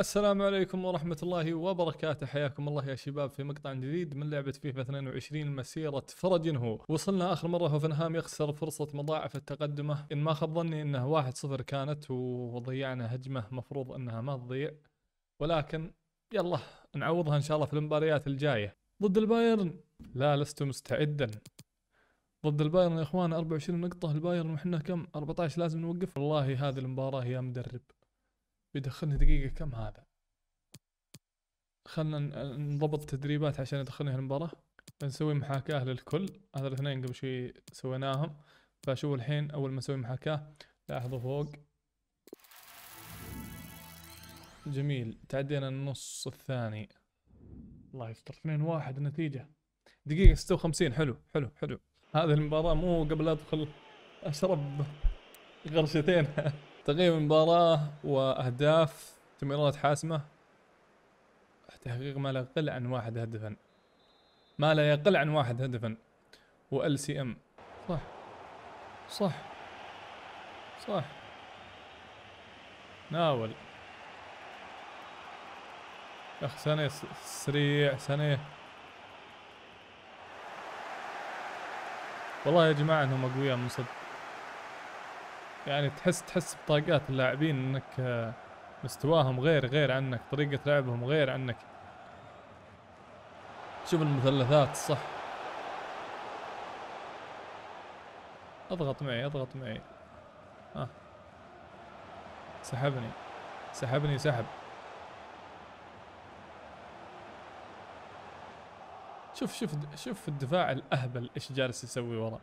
السلام عليكم ورحمة الله وبركاته حياكم الله يا شباب في مقطع جديد من لعبة فيفا 22 مسيرة فرج هو وصلنا آخر مرة هوفنهام يخسر فرصة مضاعفة تقدمه إن ما خاب ظني إنه 1-0 كانت وضيعنا هجمة مفروض إنها ما تضيع ولكن يلا نعوضها إن شاء الله في المباريات الجاية ضد البايرن لا لست مستعدا ضد البايرن يا اخوان 24 نقطة البايرن وحنا كم 14 لازم نوقف والله هذه المباراة يا مدرب بيدخلني دقيقة كم هذا خلنا نضبط تدريبات عشان يدخلني المباراة بنسوي محاكاة للكل هذا الاثنين قبل شوي سويناهم فشوفوا الحين أول ما نسوي محاكاة لاحظوا فوق جميل تعدينا النص الثاني الله يستر 2 واحد النتيجة دقيقة 56 حلو حلو حلو هذه المباراة مو قبل ادخل اشرب غرشتين تقييم المباراة وأهداف تمريرات حاسمة تحقيق ما لا يقل عن واحد هدفا ما لا يقل عن واحد هدفا وال سي ام صح صح صح ناول يا اخي سنه سريع سنه والله يا جماعه انهم اقوياء من صدق يعني تحس تحس بطاقات اللاعبين انك آه، مستواهم غير غير عنك طريقة لعبهم غير عنك شوف المثلثات صح اضغط معي اضغط معي ها آه. سحبني سحبني سحب شوف شوف شوف الدفاع الاهبل ايش جالس يسوي ورا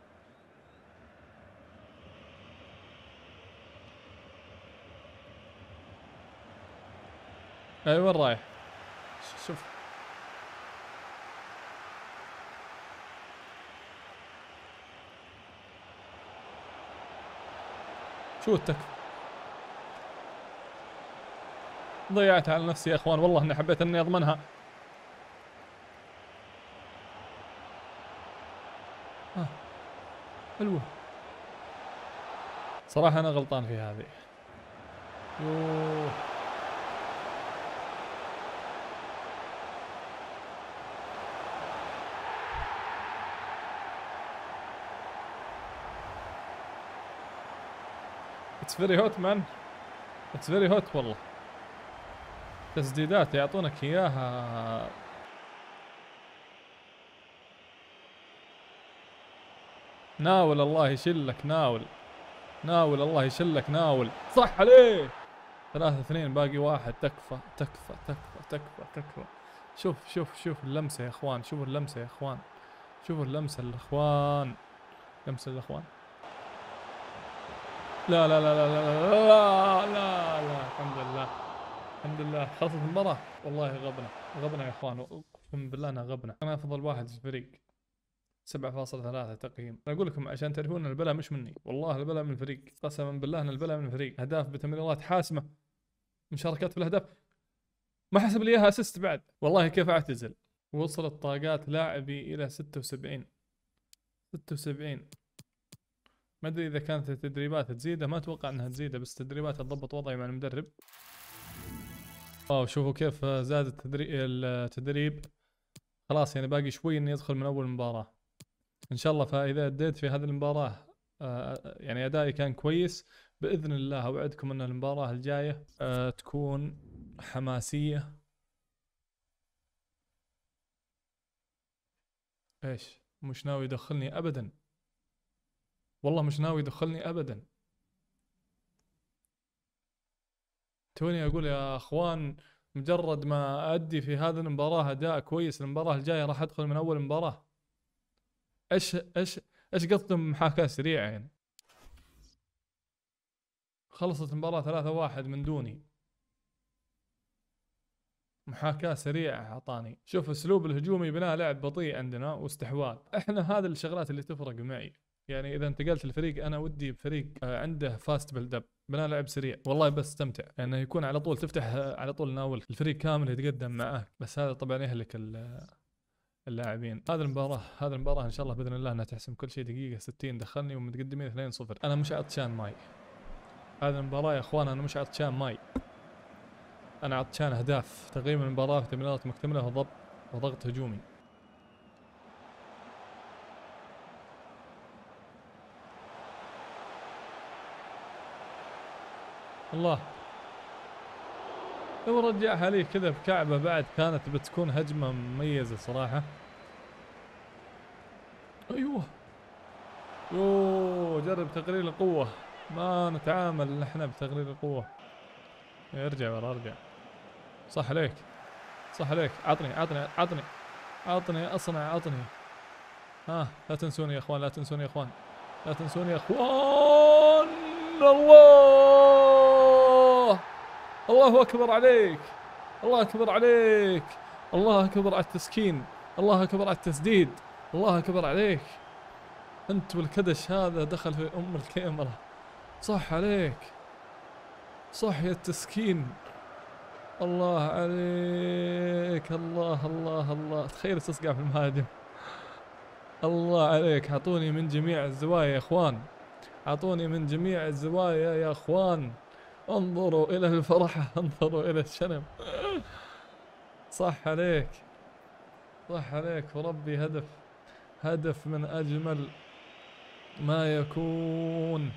اي وين رايح؟ شوف التك ضيعتها على نفسي يا اخوان والله اني حبيت اني اضمنها آه. حلوه صراحة انا غلطان في هذه يوه اتس فيري هوت مان اتس فيري هوت والله تسديدات يعطونك اياها ناول الله يشلك ناول ناول الله يشلك ناول صح عليه ثلاثة اثنين باقي واحد تكفى تكفى تكفى تكفى تكفى شوف شوف شوف اللمسة يا اخوان شوف اللمسة يا اخوان شوفوا اللمسة الاخوان لمسة الاخوان لا لا لا لا لا لا لا لا الحمد لله الحمد لله خلصت المباراة والله غبنا غبنا يا اخوان اقسم بالله انا غبنا انا افضل واحد في الفريق 7.3 تقييم انا اقول لكم عشان تعرفون ان البلا مش مني والله البلا من الفريق قسما بالله ان البلا من الفريق اهداف بتمريرات حاسمه مشاركات في الاهداف ما حسب لي اياها اسيست بعد والله كيف اعتزل وصلت طاقات لاعبي الى 76 76 ما ادري اذا كانت التدريبات تزيده ما اتوقع انها تزيده بس التدريبات تضبط وضعي مع المدرب واو شوفوا كيف زاد التدريب, التدريب. خلاص يعني باقي شوي اني ادخل من اول مباراة ان شاء الله فاذا اديت في هذه المباراة آه، آه، يعني ادائي كان كويس باذن الله اوعدكم ان المباراة الجاية آه، تكون حماسية ايش مش ناوي يدخلني ابدا والله مش ناوي يدخلني ابدا توني اقول يا اخوان مجرد ما ادي في هذه المباراه اداء كويس المباراه الجايه راح ادخل من اول مباراه ايش ايش ايش قصدهم محاكاه سريعه يعني خلصت المباراة ثلاثة واحد من دوني محاكاة سريعة أعطاني شوف أسلوب الهجومي بناء لعب بطيء عندنا واستحواذ إحنا هذه الشغلات اللي تفرق معي يعني اذا انتقلت الفريق انا ودي بفريق آه، عنده فاست بيلد اب بناء لعب سريع والله بس استمتع انه يعني يكون على طول تفتح آه، على طول ناول الفريق كامل يتقدم معه بس هذا طبعا يهلك آه، اللاعبين هذه المباراة هذه المباراة ان شاء الله باذن الله انها تحسم كل شيء دقيقة 60 دخلني ومتقدمين 2-0 انا مش عطشان ماي هذه المباراة يا اخوان انا مش عطشان ماي انا عطشان اهداف تقريبا المباراة في تمريرات مكتملة وضبط وضغط هجومي الله لو رجعها لي كذا بكعبه بعد كانت بتكون هجمه مميزه صراحه ايوه اوه جرب تقرير القوه ما نتعامل نحن بتقرير القوه ارجع ورا ارجع صح عليك صح عليك عطني عطني عطني عطني اصنع عطني ها لا تنسوني يا اخوان لا تنسوني يا اخوان لا تنسوني يا اخوان الله الله أكبر عليك الله أكبر عليك الله أكبر على التسكين الله أكبر على التسديد الله أكبر عليك أنت والكدش هذا دخل في أم الكاميرا صح عليك صح يا التسكين الله عليك الله الله الله تخيل تصقع في المهاجم الله عليك اعطوني من جميع الزوايا يا اخوان اعطوني من جميع الزوايا يا اخوان انظروا الى الفرح انظروا الى الشنب صح عليك صح عليك وربي هدف هدف من اجمل ما يكون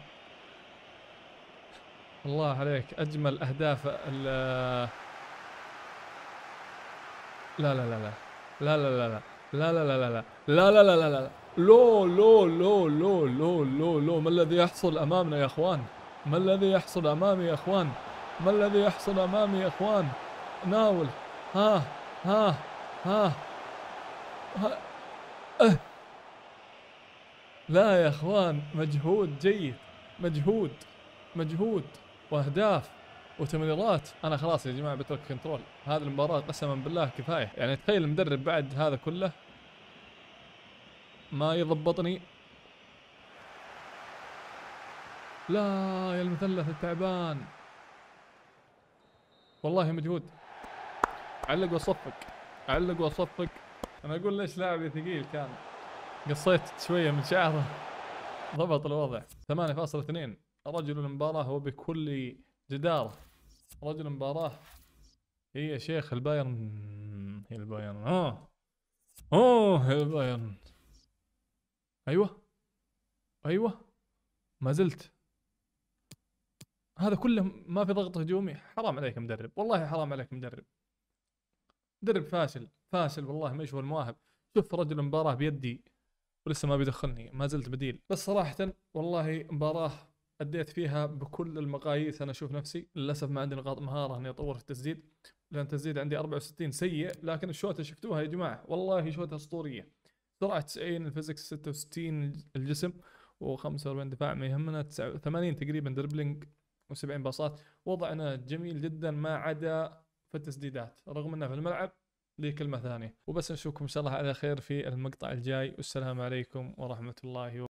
الله عليك اجمل اهداف لا لا لا لا لا لا لا لا لا لا لا لا لا لا لا لا لا لا لو لو لو لو لو لو لو ما الذي يحصل امامنا يا اخوان ما الذي يحصل أمامي يا أخوان ما الذي يحصل أمامي يا أخوان ناول ها ها ها, ها. أه. لا يا أخوان مجهود جيد مجهود مجهود وأهداف وتمريرات انا خلاص يا جماعه بترك كنترول هذه المباراه قسما بالله كفايه يعني تخيل المدرب بعد هذا كله ما يضبطني لا يا المثلث التعبان والله مجهود علق واصفق علق واصفق انا اقول ليش لاعبي ثقيل كان قصيت شويه من شعره ضبط الوضع 8.2 رجل المباراه هو بكل جداره رجل المباراه هي شيخ البايرن هي البايرن اه اوه البايرن ايوه ايوه ما زلت هذا كله ما في ضغط هجومي حرام عليك مدرب والله حرام عليك مدرب مدرب فاشل فاشل والله ما يشوف المواهب شوف رجل المباراة بيدي ولسه ما بيدخلني ما زلت بديل بس صراحة والله مباراة أديت فيها بكل المقاييس أنا أشوف نفسي للأسف ما عندي نقاط مهارة إني أطور في التسديد لأن التسديد عندي 64 سيء لكن الشوطة شفتوها يا جماعة والله شوطة أسطورية سرعة 90 الفيزكس 66 الجسم و45 دفاع ما يهمنا 89 تقريبا دربلينج و70 باصات وضعنا جميل جدا ما عدا في التسديدات رغم انه في الملعب لي كلمه ثانيه وبس نشوفكم ان شاء الله على خير في المقطع الجاي والسلام عليكم ورحمه الله